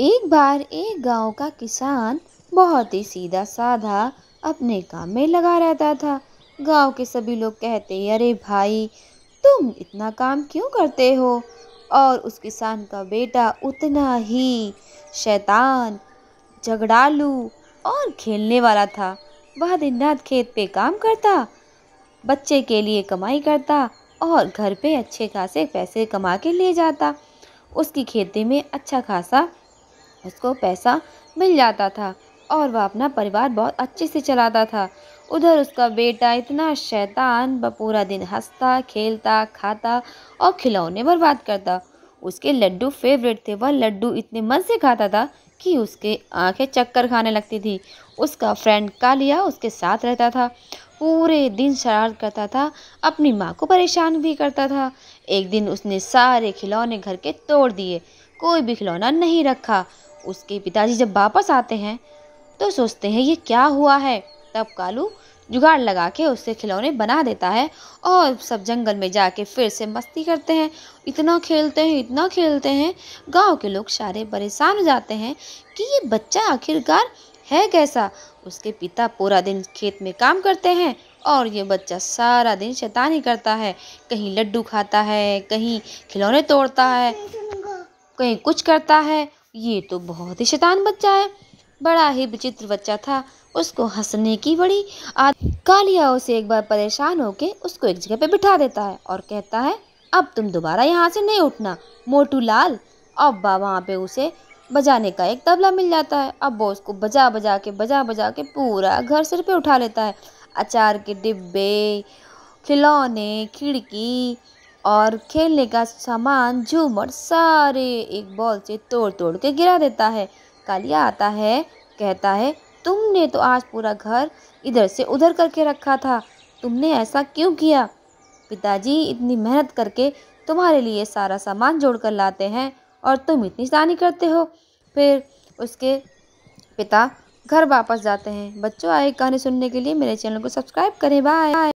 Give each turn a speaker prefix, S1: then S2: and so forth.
S1: एक बार एक गांव का किसान बहुत ही सीधा साधा अपने काम में लगा रहता था गांव के सभी लोग कहते अरे भाई तुम इतना काम क्यों करते हो और उस किसान का बेटा उतना ही शैतान झगड़ालू और खेलने वाला था वह दिन रात खेत पे काम करता बच्चे के लिए कमाई करता और घर पे अच्छे खासे पैसे कमा के ले जाता उसकी खेती में अच्छा खासा उसको पैसा मिल जाता था और वह अपना परिवार बहुत अच्छे से चलाता था उधर उसका बेटा इतना शैतान व पूरा दिन हंसता खेलता खाता और खिलौने बर्बाद करता उसके लड्डू फेवरेट थे वह लड्डू इतने मन से खाता था कि उसके आंखें चक्कर खाने लगती थी उसका फ्रेंड कालिया उसके साथ रहता था पूरे दिन शरारत करता था अपनी माँ को परेशान भी करता था एक दिन उसने सारे खिलौने घर के तोड़ दिए कोई भी खिलौना नहीं रखा उसके पिताजी जब वापस आते हैं तो सोचते हैं ये क्या हुआ है तब कालू जुगाड़ लगा के उससे खिलौने बना देता है और सब जंगल में जाके फिर से मस्ती करते हैं इतना खेलते हैं इतना खेलते हैं गांव के लोग सारे परेशान हो जाते हैं कि ये बच्चा आखिरकार है कैसा उसके पिता पूरा दिन खेत में काम करते हैं और ये बच्चा सारा दिन शैतानी करता है कहीं लड्डू खाता है कहीं खिलौने तोड़ता है कहीं कुछ करता है ये तो बहुत ही शैतान बच्चा है बड़ा ही विचित्र बच्चा था उसको हंसने की बड़ी कालिया उसे एक बार परेशान होकर उसको एक जगह पे बिठा देता है और कहता है अब तुम दोबारा यहाँ से नहीं उठना मोटू लाल अब वहाँ पे उसे बजाने का एक तबला मिल जाता है अब वो उसको बजा बजा के बजा बजा के पूरा घर सिर पे उठा लेता है अचार के डिब्बे खिलौने खिड़की और खेलने का सामान झूमर सारे एक बॉल से तोड़ तोड़ के गिरा देता है कालिया आता है कहता है तुमने तो आज पूरा घर इधर से उधर करके रखा था तुमने ऐसा क्यों किया पिताजी इतनी मेहनत करके तुम्हारे लिए सारा सामान जोड़ कर लाते हैं और तुम इतनी सानी करते हो फिर उसके पिता घर वापस जाते हैं बच्चों आए कहानी सुनने के लिए मेरे चैनल को सब्सक्राइब करें बाय